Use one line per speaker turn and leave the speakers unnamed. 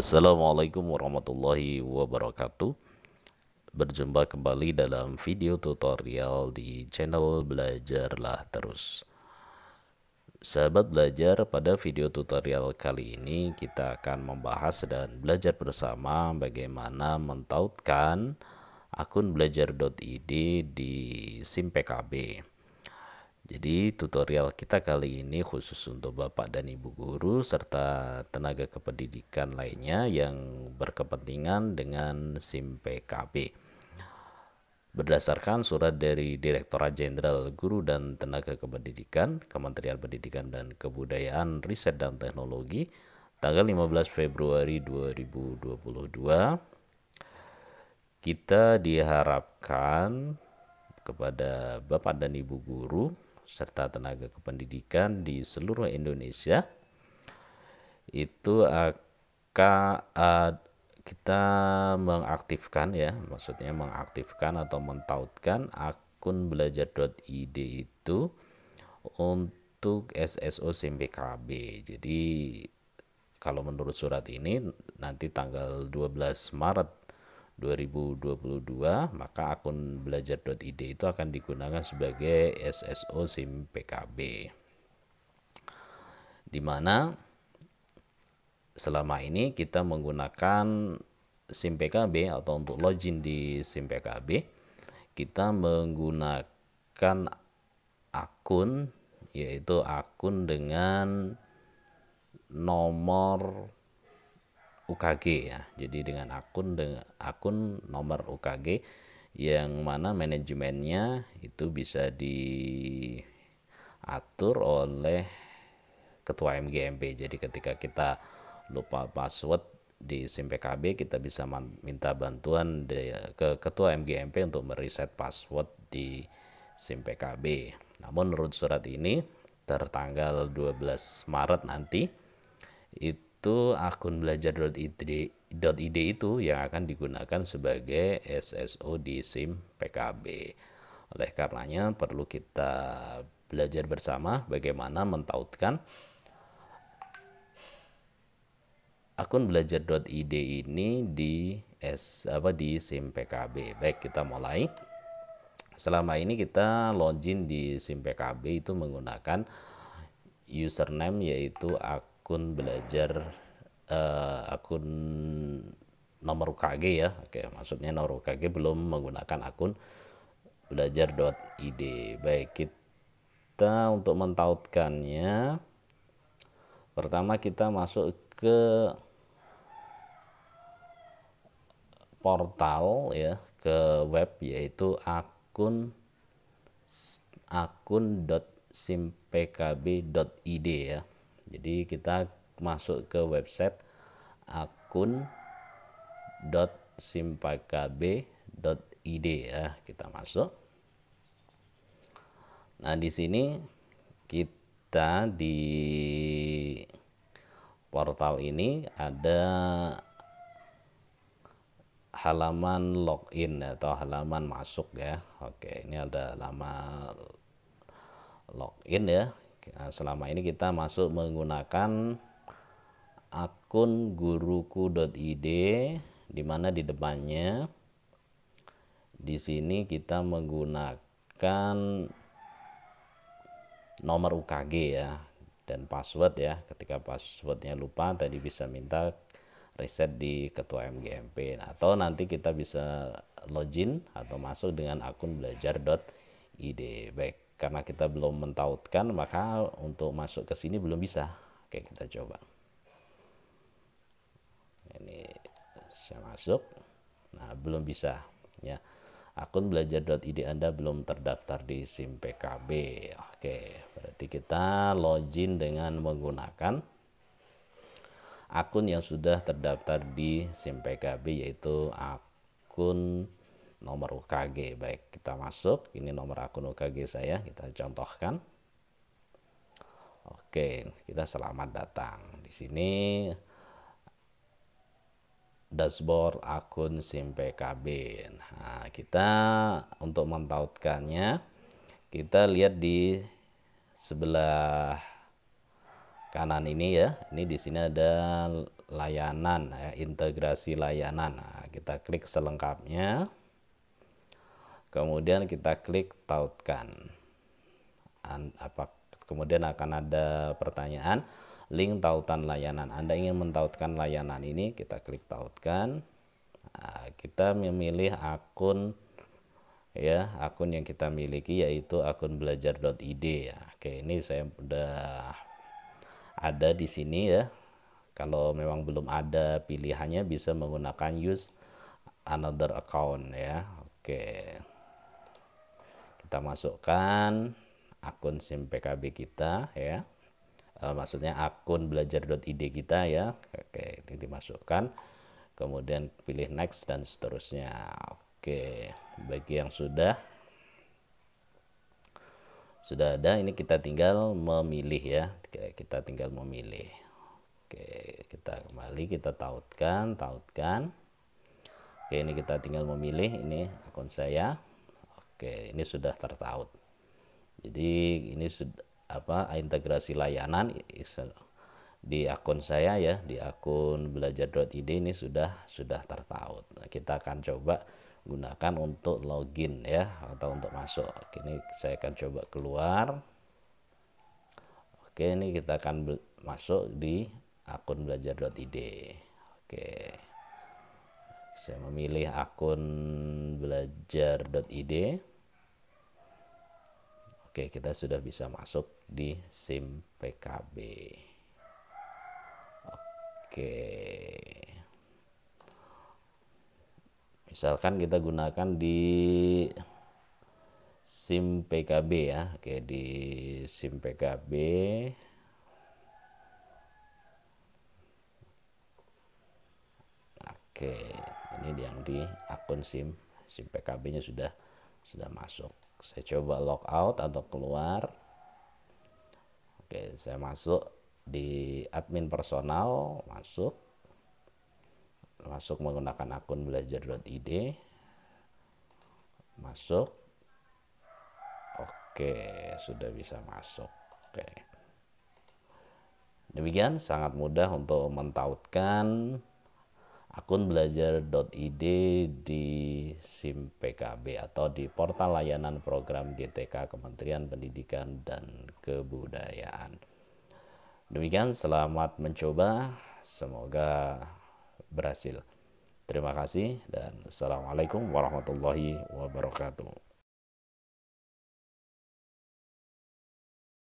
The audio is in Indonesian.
Assalamualaikum warahmatullahi wabarakatuh Berjumpa kembali dalam video tutorial di channel Belajarlah Terus Sahabat belajar pada video tutorial kali ini kita akan membahas dan belajar bersama bagaimana mentautkan akun belajar.id di SIM PKB jadi tutorial kita kali ini khusus untuk Bapak dan Ibu guru serta tenaga kependidikan lainnya yang berkepentingan dengan SIM PKB. Berdasarkan surat dari Direktorat Jenderal Guru dan Tenaga Kependidikan, Kementerian Pendidikan dan Kebudayaan, Riset dan Teknologi, tanggal 15 Februari 2022, kita diharapkan kepada Bapak dan Ibu guru serta tenaga kependidikan di seluruh Indonesia itu akan kita mengaktifkan ya maksudnya mengaktifkan atau mentautkan akun belajar.id itu untuk SSO SMPKB jadi kalau menurut surat ini nanti tanggal 12 Maret 2022 maka akun belajar.id itu akan digunakan sebagai SSO SIM PKB Dimana selama ini kita menggunakan SIM PKB atau untuk login di SIM PKB kita menggunakan akun yaitu akun dengan nomor UKG ya. Jadi dengan akun dengan akun nomor UKG yang mana manajemennya itu bisa diatur oleh ketua MGMP. Jadi ketika kita lupa password di SIM PKB kita bisa minta bantuan ke ketua MGMP untuk mereset password di SIM PKB. Namun menurut surat ini tertanggal 12 Maret nanti itu itu akun belajar.id itu yang akan digunakan sebagai SSO di SIM PKB. Oleh karenanya perlu kita belajar bersama bagaimana mentautkan akun belajar.id ini di S apa di SIM PKB. Baik, kita mulai. Selama ini kita login di SIM PKB itu menggunakan username yaitu akun akun belajar uh, akun nomor UKG ya. Oke, maksudnya nomor UKG belum menggunakan akun belajar.id. Baik, kita untuk mentautkannya pertama kita masuk ke portal ya, ke web yaitu akun akun.simpkb.id ya. Jadi kita masuk ke website akun .simpakb.id ya, kita masuk. Nah, di sini kita di portal ini ada halaman login atau halaman masuk ya. Oke, ini ada halaman login ya. Ah, selama ini kita masuk menggunakan akun guruku.id di mana di depannya di sini kita menggunakan nomor UKG ya dan password ya ketika passwordnya lupa tadi bisa minta reset di ketua MGMP atau nanti kita bisa login atau masuk dengan akun belajar.id baik karena kita belum mentautkan maka untuk masuk ke sini belum bisa oke kita coba ini saya masuk nah belum bisa ya akun belajar.id Anda belum terdaftar di SIM PKB. Oke, berarti kita login dengan menggunakan akun yang sudah terdaftar di SIM PKB yaitu akun nomor UKG. Baik, kita masuk. Ini nomor akun UKG saya. Kita contohkan. Oke, kita selamat datang. Di sini dashboard akun SIM PKB. Nah, kita untuk mentautkannya kita lihat di sebelah kanan ini ya. Ini di sini ada layanan ya, integrasi layanan. Nah, kita klik selengkapnya. Kemudian kita klik tautkan. An, apa, kemudian akan ada pertanyaan link tautan layanan. Anda ingin mentautkan layanan ini, kita klik tautkan. Nah, kita memilih akun ya, akun yang kita miliki yaitu akun belajar.id ya. Oke, ini saya udah ada di sini ya. Kalau memang belum ada pilihannya bisa menggunakan use another account ya. Oke kita masukkan akun SIM PKB kita ya. E, maksudnya akun belajar.id kita ya. Oke, ini dimasukkan. Kemudian pilih next dan seterusnya. Oke, bagi yang sudah sudah ada ini kita tinggal memilih ya. Kita tinggal memilih. Oke, kita kembali kita tautkan, tautkan. Oke, ini kita tinggal memilih ini akun saya. Oke, ini sudah tertaut. Jadi ini apa integrasi layanan di akun saya ya di akun belajar.id ini sudah sudah tertaut. Nah, kita akan coba gunakan untuk login ya atau untuk masuk. Oke, ini saya akan coba keluar. Oke, ini kita akan masuk di akun belajar.id. Oke. Saya memilih akun belajar.id. Oke, kita sudah bisa masuk di SIM PKB. Oke. Misalkan kita gunakan di SIM PKB ya. Oke, di SIM PKB. Oke, ini yang di akun SIM SIM PKB-nya sudah sudah masuk saya coba log out atau keluar oke saya masuk di admin personal masuk masuk menggunakan akun belajar.id masuk oke sudah bisa masuk oke demikian sangat mudah untuk mentautkan akun belajar.id di SIM PKB atau di portal layanan program GTK Kementerian Pendidikan dan Kebudayaan. Demikian, selamat mencoba. Semoga berhasil. Terima kasih, dan Assalamualaikum warahmatullahi wabarakatuh.